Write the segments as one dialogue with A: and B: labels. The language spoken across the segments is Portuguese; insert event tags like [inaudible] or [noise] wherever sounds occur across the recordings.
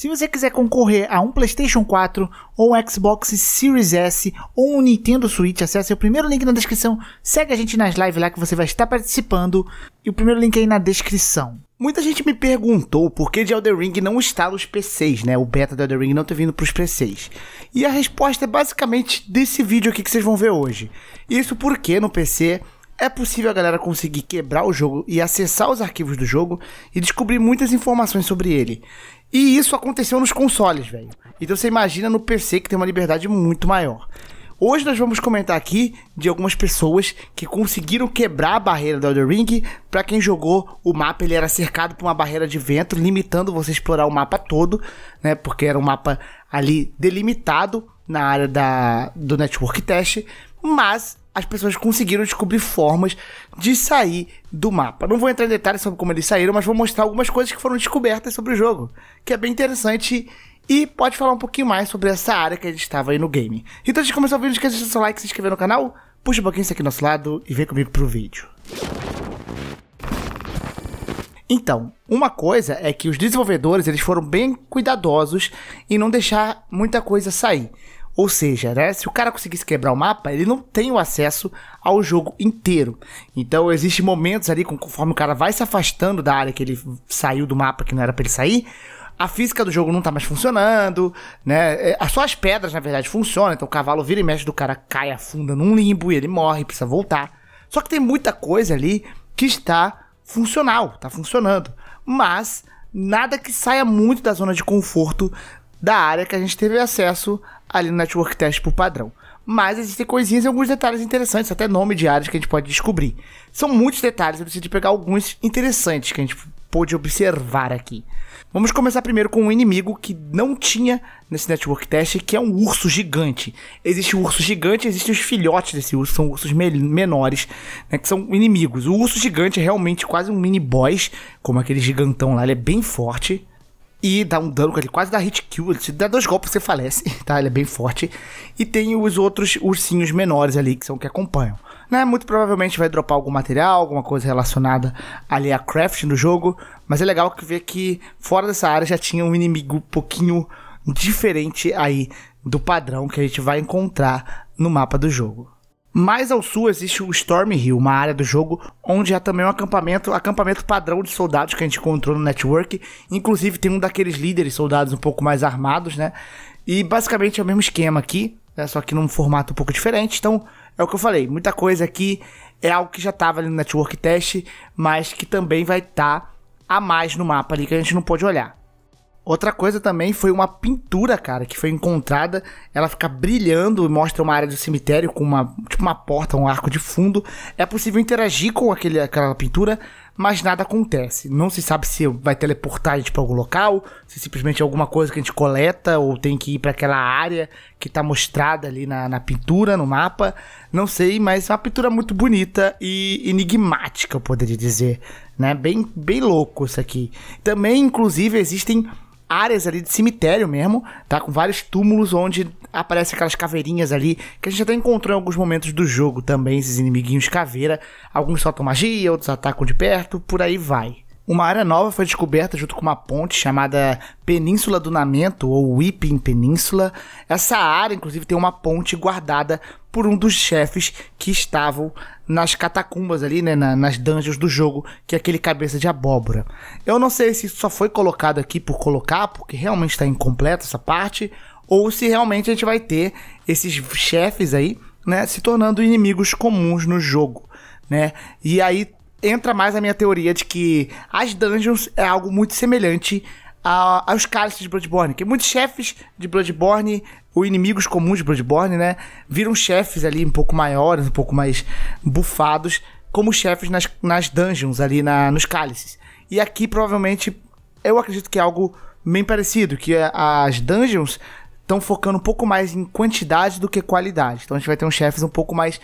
A: Se você quiser concorrer a um PlayStation 4 ou um Xbox Series S ou um Nintendo Switch, acesse o primeiro link na descrição, segue a gente nas lives lá que você vai estar participando e o primeiro link aí na descrição. Muita gente me perguntou por que de Elden Ring não está nos PCs, né? O beta de Elden Ring não está vindo para os PCs. E a resposta é basicamente desse vídeo aqui que vocês vão ver hoje. Isso porque no PC é possível a galera conseguir quebrar o jogo e acessar os arquivos do jogo e descobrir muitas informações sobre ele. E isso aconteceu nos consoles, velho. Então você imagina no PC que tem uma liberdade muito maior. Hoje nós vamos comentar aqui de algumas pessoas que conseguiram quebrar a barreira do Elder Ring. Para quem jogou, o mapa ele era cercado por uma barreira de vento, limitando você a explorar o mapa todo, né? Porque era um mapa ali delimitado na área da, do network test mas as pessoas conseguiram descobrir formas de sair do mapa. Não vou entrar em detalhes sobre como eles saíram, mas vou mostrar algumas coisas que foram descobertas sobre o jogo, que é bem interessante e pode falar um pouquinho mais sobre essa área que a gente estava aí no game. Então, antes de começar o vídeo, esqueça de deixar seu like, se inscrever no canal, puxa um pouquinho isso aqui do nosso lado e vem comigo pro vídeo. Então, uma coisa é que os desenvolvedores eles foram bem cuidadosos em não deixar muita coisa sair. Ou seja, né, se o cara conseguisse quebrar o mapa, ele não tem o acesso ao jogo inteiro. Então existem momentos ali, conforme o cara vai se afastando da área que ele saiu do mapa que não era para ele sair, a física do jogo não tá mais funcionando, né? Só é, as pedras, na verdade, funcionam. Então o cavalo vira e mexe do cara, cai, afunda num limbo e ele morre, precisa voltar. Só que tem muita coisa ali que está funcional, tá funcionando. Mas nada que saia muito da zona de conforto da área que a gente teve acesso ali no Network Test por padrão. Mas existem coisinhas e alguns detalhes interessantes, até nome de áreas que a gente pode descobrir. São muitos detalhes, eu preciso pegar alguns interessantes que a gente pôde observar aqui. Vamos começar primeiro com um inimigo que não tinha nesse network test, que é um urso gigante. Existe o urso gigante, existem os filhotes desse urso, são ursos me menores, né, que são inimigos. O urso gigante é realmente quase um mini boss, como aquele gigantão lá, ele é bem forte. E dá um dano, ele quase dá hit kill, ele dá dois golpes, você falece, [laughs] tá? Ele é bem forte. E tem os outros ursinhos menores ali, que são que acompanham. Né? Muito provavelmente vai dropar algum material, alguma coisa relacionada ali a craft no jogo. Mas é legal que ver que fora dessa área já tinha um inimigo um pouquinho diferente aí do padrão que a gente vai encontrar no mapa do jogo. Mais ao sul existe o Storm Hill, uma área do jogo onde há também um acampamento, acampamento padrão de soldados que a gente encontrou no network. Inclusive tem um daqueles líderes soldados um pouco mais armados, né? E basicamente é o mesmo esquema aqui, né? só que num formato um pouco diferente. Então é o que eu falei, muita coisa aqui é algo que já estava ali no network test, mas que também vai estar tá a mais no mapa ali que a gente não pode olhar. Outra coisa também foi uma pintura, cara, que foi encontrada. Ela fica brilhando e mostra uma área do cemitério com uma, tipo uma porta, um arco de fundo. É possível interagir com aquele, aquela pintura, mas nada acontece. Não se sabe se vai teleportar a gente para algum local, se simplesmente é alguma coisa que a gente coleta ou tem que ir para aquela área que está mostrada ali na, na, pintura, no mapa. Não sei, mas é uma pintura muito bonita e enigmática, eu poderia dizer. Né? Bem, bem louco isso aqui. Também, inclusive, existem áreas ali de cemitério mesmo, tá? Com vários túmulos onde aparecem aquelas caveirinhas ali, que a gente até encontrou em alguns momentos do jogo também, esses inimiguinhos caveira. Alguns soltam magia, outros atacam de perto, por aí vai. Uma área nova foi descoberta junto com uma ponte chamada Península do Namento, ou Whipping Península. Essa área, inclusive, tem uma ponte guardada por um dos chefes que estavam nas catacumbas ali, né, na, nas dungeons do jogo, que é aquele cabeça de abóbora. Eu não sei se isso só foi colocado aqui por colocar, porque realmente está incompleta essa parte, ou se realmente a gente vai ter esses chefes aí, né, se tornando inimigos comuns no jogo, né? E aí entra mais a minha teoria de que as dungeons é algo muito semelhante a, aos cálices de Bloodborne. Que muitos chefes de Bloodborne, ou inimigos comuns de Bloodborne, né? Viram chefes ali um pouco maiores, um pouco mais bufados, como chefes nas, nas dungeons ali na, nos cálices. E aqui provavelmente eu acredito que é algo bem parecido, que é, as dungeons estão focando um pouco mais em quantidade do que qualidade. Então a gente vai ter uns chefes um pouco mais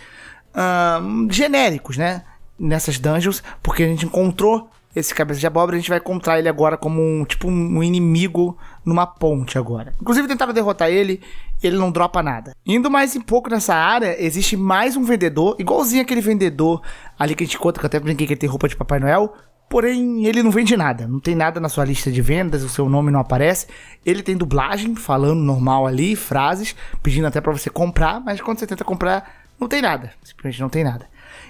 A: hum, genéricos, né? nessas dungeons, porque a gente encontrou esse cabeça de abóbora, a gente vai encontrar ele agora como um tipo um inimigo numa ponte agora. Inclusive tentaram derrotar ele, ele não dropa nada. Indo mais um pouco nessa área, existe mais um vendedor, igualzinho aquele vendedor ali que a gente conta, que eu até brinquei que ele tem roupa de Papai Noel. Porém, ele não vende nada, não tem nada na sua lista de vendas, o seu nome não aparece. Ele tem dublagem falando normal ali, frases, pedindo até para você comprar, mas quando você tenta comprar, não tem nada, simplesmente não tem nada.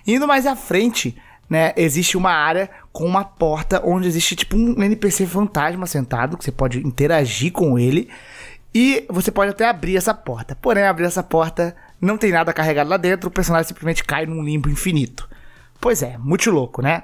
A: Indo mais à frente, né, existe uma área com uma porta onde existe tipo um NPC fantasma sentado que você pode interagir com ele e você pode até abrir essa porta. Porém, abrir essa porta não tem nada carregado lá dentro, o personagem simplesmente cai num limbo infinito. Pois é, muito louco, né?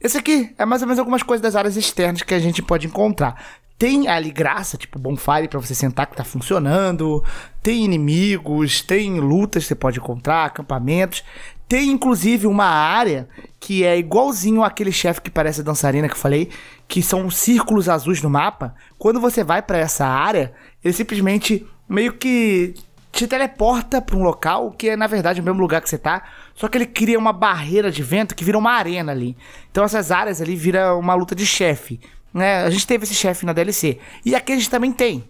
A: Esse aqui é mais ou menos algumas coisas das áreas externas que a gente pode encontrar. Tem ali graça, tipo bonfire para você sentar que tá funcionando, tem inimigos, tem lutas que você pode encontrar, acampamentos. Tem inclusive uma área que é igualzinho aquele chefe que parece a dançarina que eu falei, que são círculos azuis no mapa. Quando você vai para essa área, ele simplesmente meio que te teleporta para um local que é na verdade o mesmo lugar que você tá, só que ele cria uma barreira de vento que vira uma arena ali. Então essas áreas ali vira uma luta de chefe, né? A gente teve esse chefe na DLC e aqui a gente também tem.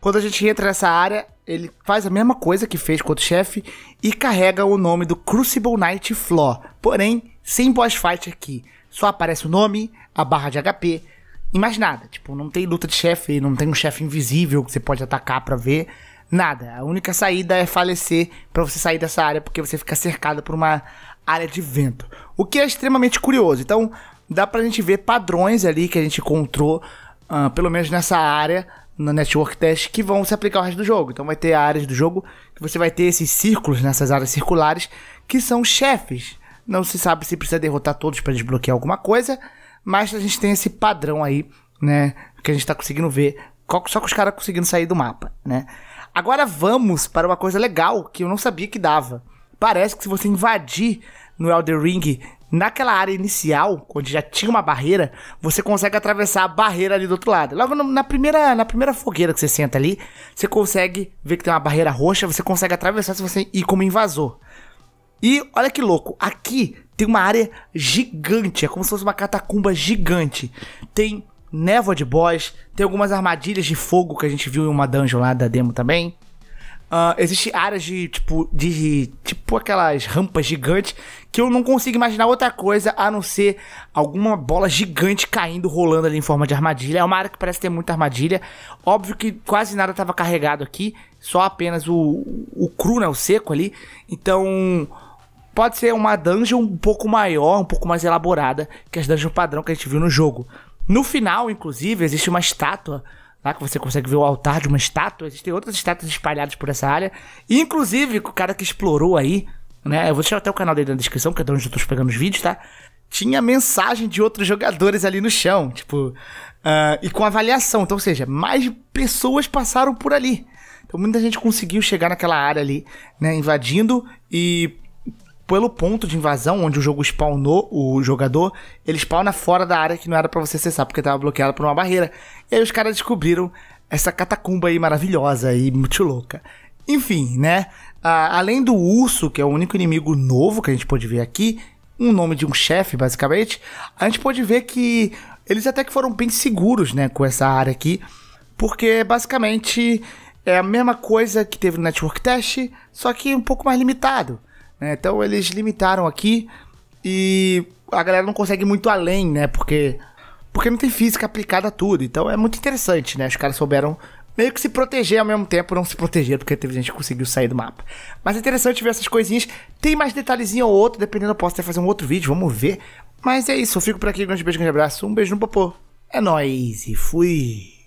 A: Quando a gente entra nessa área, ele faz a mesma coisa que fez com outro chefe e carrega o nome do Crucible Knight Floor, Porém, sem boss fight aqui. Só aparece o nome, a barra de HP e mais nada. Tipo, não tem luta de chefe, não tem um chefe invisível que você pode atacar para ver. Nada. A única saída é falecer para você sair dessa área porque você fica cercado por uma área de vento. O que é extremamente curioso. Então, dá pra gente ver padrões ali que a gente encontrou, uh, pelo menos nessa área, no network test que vão se aplicar ao resto do jogo. Então vai ter áreas do jogo que você vai ter esses círculos nessas né, áreas circulares que são chefes. Não se sabe se precisa derrotar todos para desbloquear alguma coisa, mas a gente tem esse padrão aí, né, que a gente está conseguindo ver, só com os caras conseguindo sair do mapa, né? Agora vamos para uma coisa legal que eu não sabia que dava. Parece que se você invadir no Elder Ring naquela área inicial, onde já tinha uma barreira, você consegue atravessar a barreira ali do outro lado. Logo na primeira, na primeira fogueira que você senta ali, você consegue ver que tem uma barreira roxa, você consegue atravessar se você ir como invasor. E olha que louco, aqui tem uma área gigante, é como se fosse uma catacumba gigante. Tem névoa de boss, tem algumas armadilhas de fogo que a gente viu em uma dungeon lá da demo também. Uh, existe áreas de tipo de, de tipo, tipo aquelas rampas gigantes que eu não consigo imaginar outra coisa a não ser alguma bola gigante caindo, rolando ali em forma de armadilha. É uma área que parece ter muita armadilha. Óbvio que quase nada estava carregado aqui, só apenas o, o cru, né, o seco ali. Então pode ser uma dungeon um pouco maior, um pouco mais elaborada que as dungeons padrão que a gente viu no jogo. No final, inclusive, existe uma estátua Lá tá? que você consegue ver o altar de uma estátua. Existem outras estátuas espalhadas por essa área. E, inclusive, o cara que explorou aí, né? Eu vou deixar até o canal dele na descrição, que é de onde eu tô pegando os vídeos, tá? Tinha mensagem de outros jogadores ali no chão, tipo. Uh, e com avaliação. Então, ou seja, mais pessoas passaram por ali. Então muita gente conseguiu chegar naquela área ali, né? Invadindo e pelo ponto de invasão, onde o jogo spawnou o jogador, ele spawna fora da área que não era para você acessar, porque tava bloqueado por uma barreira. E aí os caras descobriram essa catacumba aí maravilhosa e muito louca. Enfim, né? Ah, além do urso, que é o único inimigo novo que a gente pode ver aqui, um nome de um chefe, basicamente, a gente pode ver que eles até que foram bem seguros, né, com essa área aqui, porque basicamente é a mesma coisa que teve no Network Test, só que um pouco mais limitado. Né? Então eles limitaram aqui e a galera não consegue muito além, né? Porque porque não tem física aplicada a tudo. Então é muito interessante, né? Os caras souberam meio que se proteger ao mesmo tempo, não se proteger, porque teve gente que conseguiu sair do mapa. Mas é interessante ver essas coisinhas. Tem mais detalhezinho ou outro, dependendo, eu posso até fazer um outro vídeo, vamos ver. Mas é isso, eu fico por aqui. Grande beijo, grande abraço. Um beijo no popô. É nóis e fui.